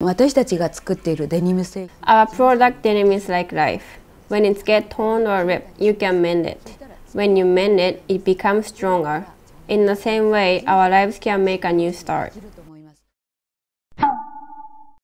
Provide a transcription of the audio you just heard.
私たちが作っているデニム製品 Our product denim is like life. When it gets torn or ripped, you can mend it. When you mend it, it becomes stronger. In the same way, our lives can make a new start.